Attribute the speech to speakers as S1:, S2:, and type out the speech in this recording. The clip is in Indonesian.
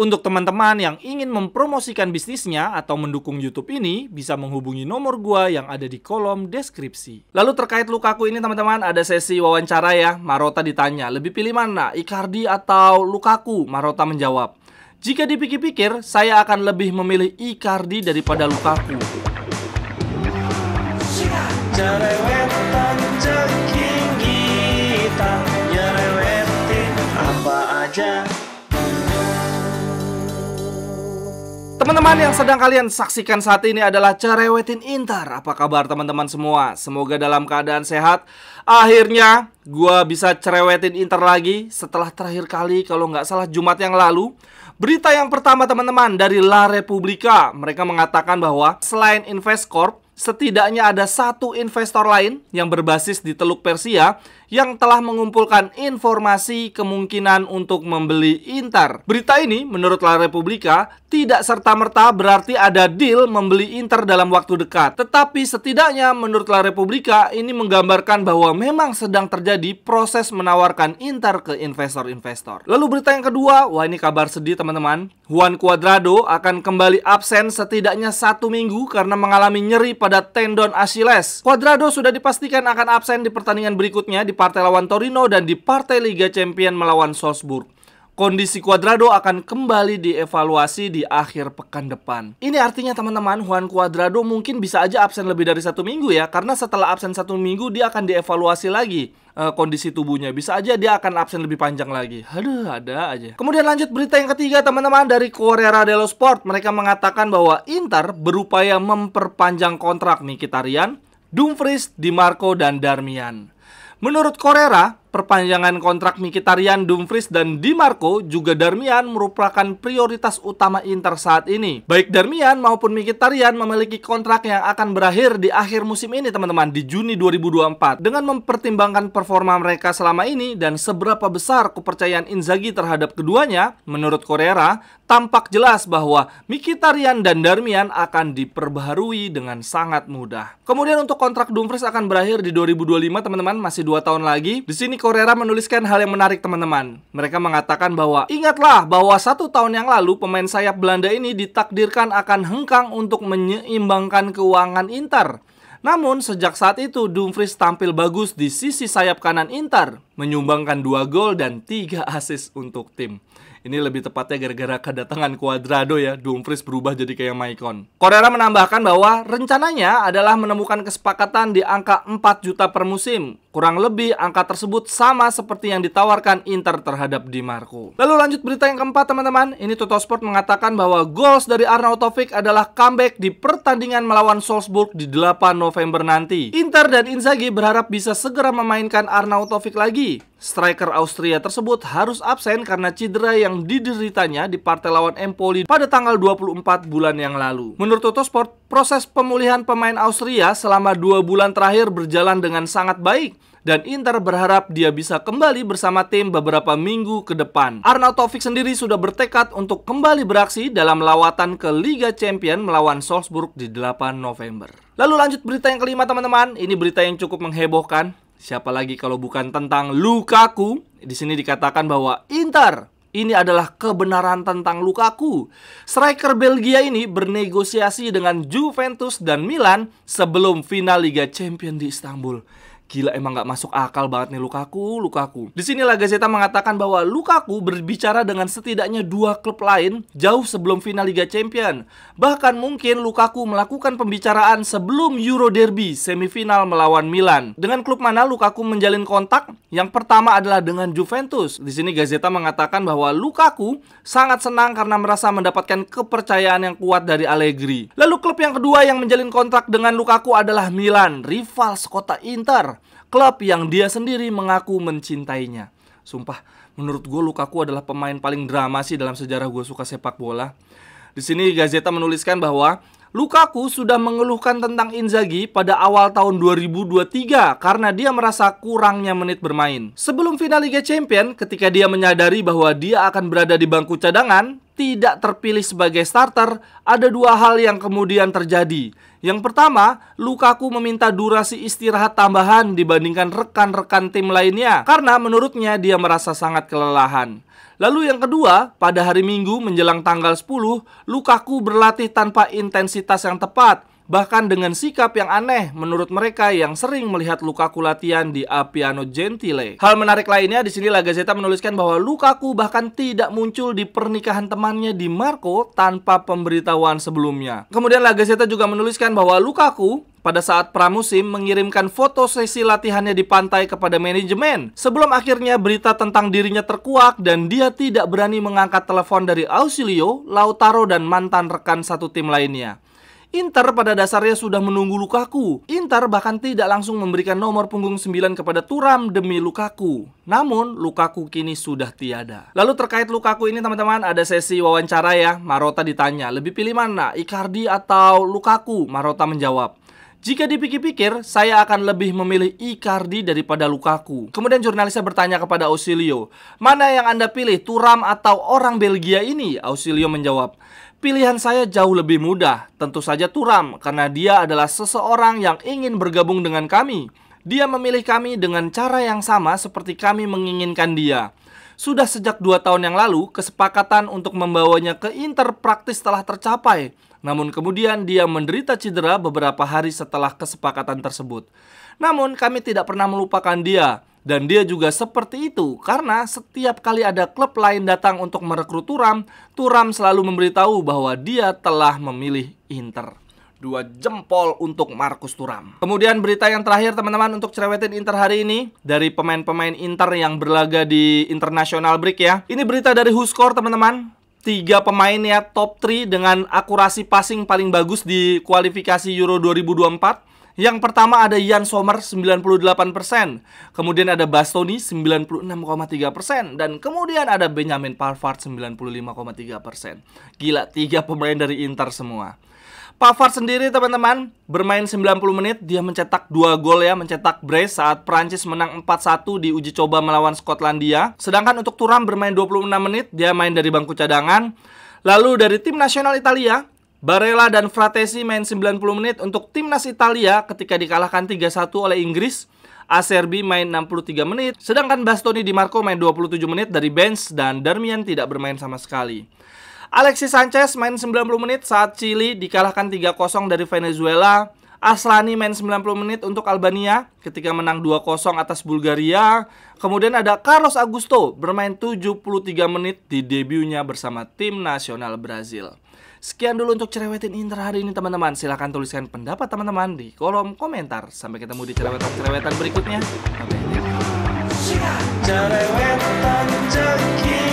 S1: Untuk teman-teman yang ingin mempromosikan bisnisnya atau mendukung YouTube ini, bisa menghubungi nomor gua yang ada di kolom deskripsi. Lalu terkait Lukaku ini teman-teman, ada sesi wawancara ya. Marota ditanya, lebih pilih mana, Icardi atau Lukaku? Marota menjawab, jika dipikir-pikir, saya akan lebih memilih Icardi daripada Lukaku. Teman-teman yang sedang kalian saksikan saat ini adalah Cerewetin Inter. Apa kabar teman-teman semua? Semoga dalam keadaan sehat. Akhirnya gue bisa cerewetin Inter lagi setelah terakhir kali kalau nggak salah Jumat yang lalu. Berita yang pertama teman-teman dari La Repubblica. Mereka mengatakan bahwa selain Investcorp, setidaknya ada satu investor lain yang berbasis di Teluk Persia yang telah mengumpulkan informasi kemungkinan untuk membeli Inter. Berita ini, menurut La Repubblica, tidak serta-merta berarti ada deal membeli Inter dalam waktu dekat. Tetapi setidaknya menurut La Repubblica, ini menggambarkan bahwa memang sedang terjadi proses menawarkan Inter ke investor-investor. Lalu berita yang kedua, wah ini kabar sedih teman-teman. Juan Cuadrado akan kembali absen setidaknya satu minggu karena mengalami nyeri pada tendon Achilles. Cuadrado sudah dipastikan akan absen di pertandingan berikutnya di partai lawan Torino dan di partai Liga Champion melawan Salzburg. Kondisi Cuadrado akan kembali dievaluasi di akhir pekan depan. Ini artinya teman-teman, Juan Cuadrado mungkin bisa aja absen lebih dari satu minggu ya, karena setelah absen satu minggu dia akan dievaluasi lagi e, kondisi tubuhnya. Bisa aja dia akan absen lebih panjang lagi. Aduh, ada aja. Kemudian lanjut berita yang ketiga teman-teman dari Corriere dello Sport. Mereka mengatakan bahwa Inter berupaya memperpanjang kontrak Mkhitaryan, Dumfries, Di Marco, dan Darmian. Menurut Korea, Perpanjangan kontrak Mikitarian, Dumfries, dan Di Marco juga Darmian merupakan prioritas utama Inter saat ini. Baik Darmian maupun Mikitarian memiliki kontrak yang akan berakhir di akhir musim ini teman-teman di Juni 2024. Dengan mempertimbangkan performa mereka selama ini dan seberapa besar kepercayaan Inzaghi terhadap keduanya, menurut Correra, tampak jelas bahwa Mikitarian dan Darmian akan diperbaharui dengan sangat mudah. Kemudian untuk kontrak Dumfries akan berakhir di 2025 teman-teman, masih 2 tahun lagi. Di sini Korea menuliskan hal yang menarik teman-teman. Mereka mengatakan bahwa, ingatlah bahwa satu tahun yang lalu pemain sayap Belanda ini ditakdirkan akan hengkang untuk menyeimbangkan keuangan Inter. Namun, sejak saat itu Dumfries tampil bagus di sisi sayap kanan Inter, menyumbangkan dua gol dan tiga asis untuk tim. Ini lebih tepatnya gara-gara kedatangan Cuadrado ya, Dumfries berubah jadi kayak Maicon. Korea menambahkan bahwa rencananya adalah menemukan kesepakatan di angka 4 juta per musim Kurang lebih angka tersebut sama seperti yang ditawarkan Inter terhadap Di Marco. Lalu lanjut berita yang keempat teman-teman. Ini Toto Sport mengatakan bahwa goals dari Arnautovic adalah comeback di pertandingan melawan Salzburg di 8 November nanti. Inter dan Inzaghi berharap bisa segera memainkan Arnautovic lagi. Striker Austria tersebut harus absen karena cedera yang dideritanya di partai lawan Empoli pada tanggal 24 bulan yang lalu. Menurut Toto Sport, proses pemulihan pemain Austria selama dua bulan terakhir berjalan dengan sangat baik dan Inter berharap dia bisa kembali bersama tim beberapa minggu ke depan. Arnaud Taufik sendiri sudah bertekad untuk kembali beraksi dalam lawatan ke Liga Champion melawan Salzburg di 8 November. Lalu lanjut berita yang kelima teman-teman, ini berita yang cukup menghebohkan. Siapa lagi kalau bukan tentang Lukaku? Di sini dikatakan bahwa Inter ini adalah kebenaran tentang Lukaku. Striker Belgia ini bernegosiasi dengan Juventus dan Milan sebelum final Liga Champions di Istanbul. Gila emang nggak masuk akal banget nih Lukaku, Lukaku. Di sini La mengatakan bahwa Lukaku berbicara dengan setidaknya dua klub lain jauh sebelum final Liga Champion. Bahkan mungkin Lukaku melakukan pembicaraan sebelum Euro Derby semifinal melawan Milan. Dengan klub mana Lukaku menjalin kontak? Yang pertama adalah dengan Juventus. Di sini Gazeta mengatakan bahwa Lukaku sangat senang karena merasa mendapatkan kepercayaan yang kuat dari Allegri. Lalu klub yang kedua yang menjalin kontrak dengan Lukaku adalah Milan, rival sekota Inter. Klub yang dia sendiri mengaku mencintainya. Sumpah, menurut gue Lukaku adalah pemain paling drama sih dalam sejarah gue suka sepak bola. Di sini Gazeta menuliskan bahwa Lukaku sudah mengeluhkan tentang Inzaghi pada awal tahun 2023 karena dia merasa kurangnya menit bermain. Sebelum final Liga Champions, ketika dia menyadari bahwa dia akan berada di bangku cadangan, tidak terpilih sebagai starter, ada dua hal yang kemudian terjadi. Yang pertama, Lukaku meminta durasi istirahat tambahan dibandingkan rekan-rekan tim lainnya karena menurutnya dia merasa sangat kelelahan. Lalu yang kedua, pada hari Minggu menjelang tanggal 10, Lukaku berlatih tanpa intensitas yang tepat bahkan dengan sikap yang aneh menurut mereka yang sering melihat Lukaku latihan di Apiano Gentile. Hal menarik lainnya di sini La Gazzetta menuliskan bahwa Lukaku bahkan tidak muncul di pernikahan temannya di Marco tanpa pemberitahuan sebelumnya. Kemudian La Gazzetta juga menuliskan bahwa Lukaku pada saat pramusim mengirimkan foto sesi latihannya di pantai kepada manajemen sebelum akhirnya berita tentang dirinya terkuak dan dia tidak berani mengangkat telepon dari Ausilio, Lautaro, dan mantan rekan satu tim lainnya. Inter pada dasarnya sudah menunggu Lukaku. Inter bahkan tidak langsung memberikan nomor punggung 9 kepada Turam demi Lukaku. Namun, Lukaku kini sudah tiada. Lalu terkait Lukaku ini teman-teman, ada sesi wawancara ya. Marota ditanya, lebih pilih mana? Icardi atau Lukaku? Marota menjawab, jika dipikir-pikir, saya akan lebih memilih Icardi daripada Lukaku. Kemudian jurnalisnya bertanya kepada Ausilio, "Mana yang Anda pilih, Turam atau orang Belgia ini?" Ausilio menjawab, Pilihan saya jauh lebih mudah, tentu saja Turam, karena dia adalah seseorang yang ingin bergabung dengan kami. Dia memilih kami dengan cara yang sama seperti kami menginginkan dia. Sudah sejak dua tahun yang lalu, kesepakatan untuk membawanya ke Inter praktis telah tercapai. Namun kemudian dia menderita cedera beberapa hari setelah kesepakatan tersebut. Namun kami tidak pernah melupakan dia. Dan dia juga seperti itu karena setiap kali ada klub lain datang untuk merekrut Turam, Turam selalu memberitahu bahwa dia telah memilih Inter. Dua jempol untuk Markus Turam. Kemudian berita yang terakhir teman-teman untuk cerewetin Inter hari ini dari pemain-pemain Inter yang berlaga di International Break ya. Ini berita dari Huskor teman-teman tiga pemain ya top 3 dengan akurasi passing paling bagus di kualifikasi Euro 2024 yang pertama ada Ian Sommer 98%, kemudian ada Bastoni 96,3% dan kemudian ada Benjamin Pavard 95,3%. Gila, tiga pemain dari Inter semua. Pavard sendiri teman-teman bermain 90 menit dia mencetak dua gol ya mencetak brace saat Prancis menang 4-1 di uji coba melawan Skotlandia. Sedangkan untuk Turam bermain 26 menit dia main dari bangku cadangan. Lalu dari tim nasional Italia Barella dan Fratesi main 90 menit untuk timnas Italia ketika dikalahkan 3-1 oleh Inggris. Acerbi main 63 menit, sedangkan Bastoni Di Marco main 27 menit dari bench dan Darmian tidak bermain sama sekali. Alexis Sanchez main 90 menit saat Chili dikalahkan 3-0 dari Venezuela. Aslani main 90 menit untuk Albania ketika menang 2-0 atas Bulgaria. Kemudian ada Carlos Augusto bermain 73 menit di debutnya bersama tim nasional Brazil. Sekian dulu untuk cerewetin Inter hari ini teman-teman. Silahkan tuliskan pendapat teman-teman di kolom komentar. Sampai ketemu di cerewetan-cerewetan berikutnya. Sampai jumpa. Cerewetan